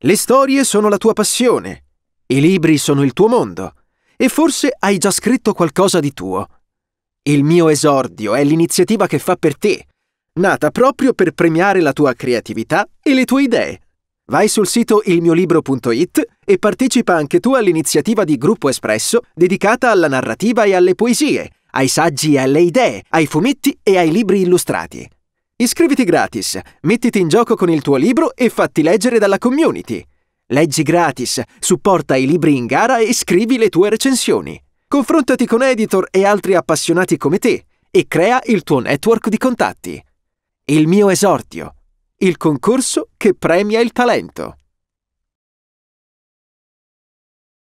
Le storie sono la tua passione, i libri sono il tuo mondo e forse hai già scritto qualcosa di tuo. Il mio esordio è l'iniziativa che fa per te, nata proprio per premiare la tua creatività e le tue idee. Vai sul sito ilmiolibro.it e partecipa anche tu all'iniziativa di Gruppo Espresso dedicata alla narrativa e alle poesie, ai saggi e alle idee, ai fumetti e ai libri illustrati. Iscriviti gratis, mettiti in gioco con il tuo libro e fatti leggere dalla community. Leggi gratis, supporta i libri in gara e scrivi le tue recensioni. Confrontati con editor e altri appassionati come te e crea il tuo network di contatti. Il mio esordio. Il concorso che premia il talento.